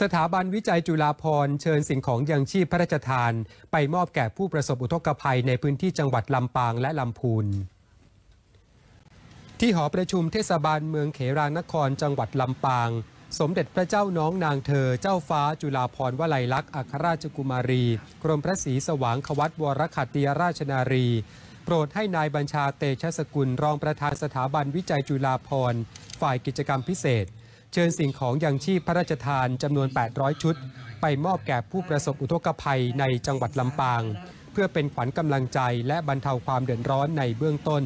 สถาบันวิจัยจุฬาภรณ์เชิญสิ่งของยังชีพพระราชทาน ไปมอบแก่ผู้ประสบอุทกภัยในพื้นที่จังหวัดลำปางและลำพูน ที่หอประชุมเทศบาลเมืองเขรางนครจังหวัดลำปาง สมเด็จพระเจ้าน้องนางเธอเจ้าฟ้าจุฬาภร์วลัยลักษณ์อัครราชกุมารี กรมพระศรีสว่างควัตวรคัตติยราชนารี โปรดให้นายบัญชาเตชะสกุลรองประธานสถาบันวิจัยจุฬาภรณ์ ฝ่ายกิจกรรมพิเศษเชิญสิ่งของอยังชีพพระราชทานจำนวน 800 ชุด ไปมอบแก่ผู้ประสบอุทกภัยในจังหวัดลำปาง เพื่อเป็นขวัญกำลังใจและบรรเทาความเดือดร้อนในเบื้องต้น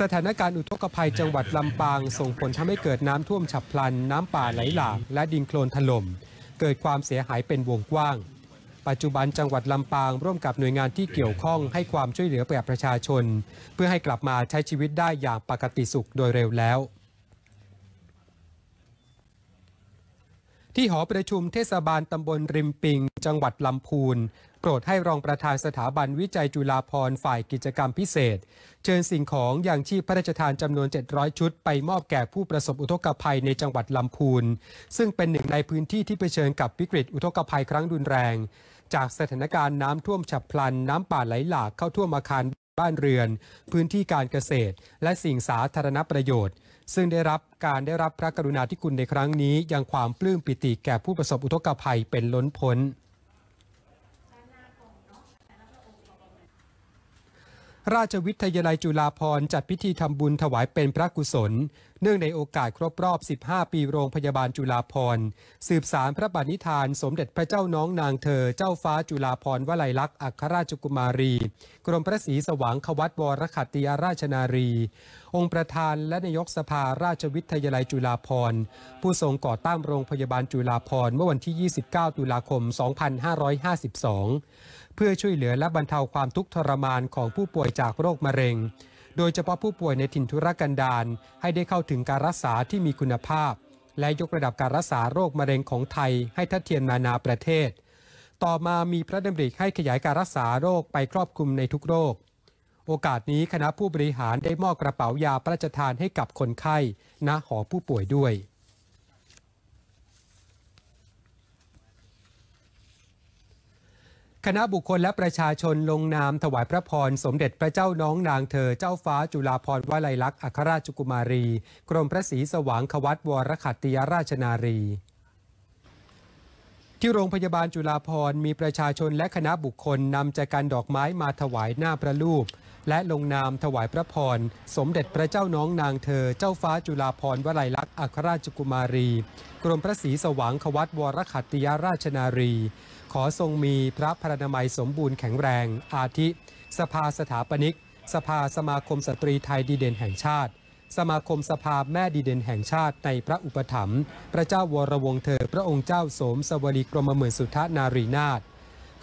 สถานการณ์อุทกภัยจังหวัดลำปาง ส่งผลทำให้เกิดน้ำท่วมฉับพลันน้ำป่าไหลหลากและดินโคลนถล่มเกิดความเสียหายเป็นวงกว้าง ปัจจุบันจังหวัดลำปาง ร่วมกับหน่วยงานที่เกี่ยวข้องให้ความช่วยเหลือแก่ประชาชน เพื่อให้กลับมาใช้ชีวิตได้อย่างปกติสุขโดยเร็วแล้วที่หอประชุมเทศบาลตำบลริมปิง จังหวัดลำพูนโปรดให้รองประธานสถาบันวิจัยจุฬาภรณ์ฝ่ายกิจกรรมพิเศษ เชิญสิ่งของอย่างชีพพระราชทานจำนวน 700 ชุด ไปมอบแก่ผู้ประสบอุทกภัยในจังหวัดลำพูนซึ่งเป็นหนึ่งในพื้นที่ที่เผชิญกับวิกฤตอุทกภัยครั้งรุนแรง จากสถานการณ์น้ำท่วมฉับพลันน้ำป่าไหลหลากเข้าท่วมอาคารบ้านเรือน พื้นที่การเกษตร และสิ่งสาธารณประโยชน์ซึ่งได้รับการได้รับพระกรุณาธิคุณในครั้งนี้ ยังความปลื้มปิติแก่ผู้ประสบอุทกภัยเป็นล้นพ้น ราชวิทยาลัยจุฬาภรณ์จัดพิธีทำบุญถวายเป็นพระกุศลเนื่องในโอกาสครบรอบ 15 ปีโรงพยาบาลจุฬาภรณ์ สืบสารพระบัณิธาน สมเด็จพระเจ้าน้องนางเธอ เจ้าฟ้าจุฬาภรณ์วลัยลักษณ์ อัครราชกุมารี กรมพระศรีสว่างขวัตวรขัตติยาราชนารี องค์ประธานและนายกสภาราชวิทยาลัยจุฬาภรณ์ ผู้ทรงก่อตั้งโรงพยาบาลจุฬาภรณ์เมื่อวันที่ 29 ตุลาคม 2552 เพื่อช่วยเหลือและบรรเทาความทุกข์ทรมานของผู้ป่วยจากโรคมะเร็งโดยเฉพาะผู้ป่วยในถิ่นธุรกันดารให้ได้เข้าถึงการรักษาที่มีคุณภาพ และยกระดับการรักษาโรคมะเร็งของไทย ให้ทัดเทียมนานาประเทศ ต่อมามีพระดำริให้ขยายการรักษาโรคไปครอบคลุมในทุกโรค โอกาสนี้คณะผู้บริหารได้มอบกระเป๋ายาพระราชทานให้กับคนไข้ ณหอผู้ป่วยด้วยคณะบุคคลและประชาชนลงนามถวายพระพร สมเด็จพระเจ้าน้องนางเธอ เจ้าฟ้าจุฬาภรณ์วลัยลักษณ์อัครราชกุมารี กรมพระศรีสว่างควัตวรขัตติยราชนารี ที่โรงพยาบาลจุฬาภรณ์มีประชาชนและคณะบุคคลนำจากการดอกไม้มาถวายหน้าพระรูปและลงนามถวายพระพรสมเด็จพระเจ้าน้องนางเธอเจ้าฟ้าจุฬาภรณ์วลัยลักษณ์อัครราชกุมารี กรมพระศรีสว่างควัตวรขัตติยราชนารี ขอทรงมีพระพรรณมัยสมบูรณ์แข็งแรง อาทิ สภาสถาปนิกสภาสมาคมสตรีไทยดีเด่นแห่งชาติ สมาคมสภาแม่ดีเด่นแห่งชาติในพระอุปถัมภ์พระเจ้าวรวงเธอ พระองค์เจ้าสมสวรีกรมหมื่นสุทธนารีนาถ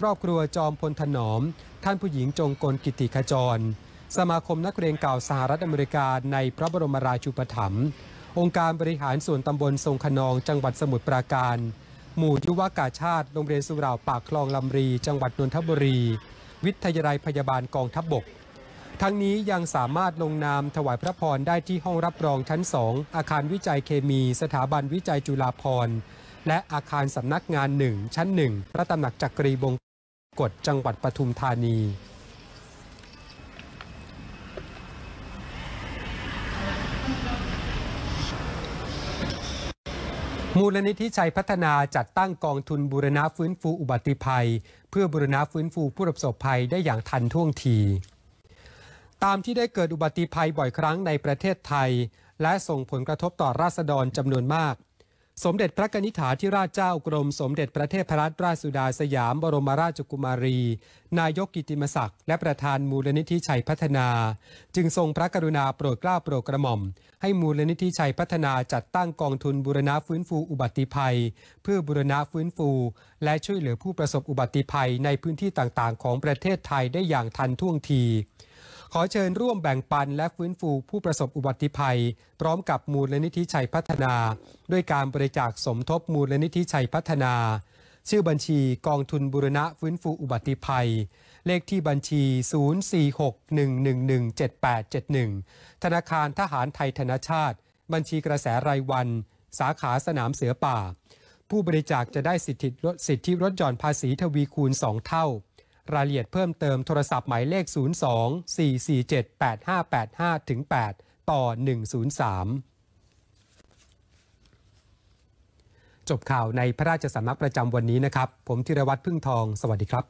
ครอบครัวจอมพลถนอม ท่านผู้หญิงจงกลกิติขจร สมาคมนักเรียนเก่าสหรัฐอเมริกา ในพระบรมราชูปถัมภ์ องค์การบริหารส่วนตำบลทรงขนองจังหวัดสมุทรปราการ หมู่ยุวากาชาติโรงเรียนสุราปากคลองลำรี จังหวัดนนทบุรี วิทยาลัยพยาบาลกองทัพบบก ทั้งนี้ยังสามารถลงนามถวายพระพรได้ที่ห้องรับรองชั้นสองอาคารวิจัยเคมี สถาบันวิจัยจุฬาภรณ์และอาคารสำนักงานหนึ่งชั้นหนึ่งพระตำหนักจักรีบงกจังหวัดปทุมธานี มูลนิธิชัยพัฒนาจัดตั้งกองทุนบูรณะฟื้นฟูอุบัติภัย เพื่อบูรณะฟื้นฟูผู้ประสบภัยได้อย่างทันท่วงที ตามที่ได้เกิดอุบัติภัยบ่อยครั้งในประเทศไทย และส่งผลกระทบต่อราษฎรจำนวนมากสมเด็จพระกนิษฐาธิราชเจ้ากรมสมเด็จพระเทพรัตนราชสุดาสยามบรมราชกุมารี นายกกิติมศักดิ์และประธานมูลนิธิชัยพัฒนา จึงทรงพระกรุณาโปรดเกล้าโปรดกระหม่อม ให้มูลนิธิชัยพัฒนาจัดตั้งกองทุนบูรณะฟื้นฟูอุบัติภัย เพื่อบูรณะฟื้นฟูและช่วยเหลือผู้ประสบอุบัติภัยในพื้นที่ต่าง ๆ ของประเทศไทยได้อย่างทันท่วงทีขอเชิญร่วมแบ่งปันและฟื้นฟูผู้ประสบอุบัติภัย พร้อมกับมูลนิธิชัยพัฒนา ด้วยการบริจาคสมทบมูลนิธิชัยพัฒนา ชื่อบัญชีกองทุนบุรณะฟื้นฟูอุบัติภัย เลขที่บัญชี 0461117871 ธนาคารทหารไทยธนชาติ บัญชีกระแสรายวัน สาขาสนามเสือป่า ผู้บริจาคจะได้สิทธิลดสิทธิลดหย่อนภาษีทวีคูณ2เท่ารายละเอียดเพิ่มเติมโทรศัพท์หมายเลข 02 447 8585 ถึง 8 ต่อ 103 จบข่าวในพระราชสำนักประจำวันนี้นะครับ ผมธีรวัตรพึ่งทอง สวัสดีครับ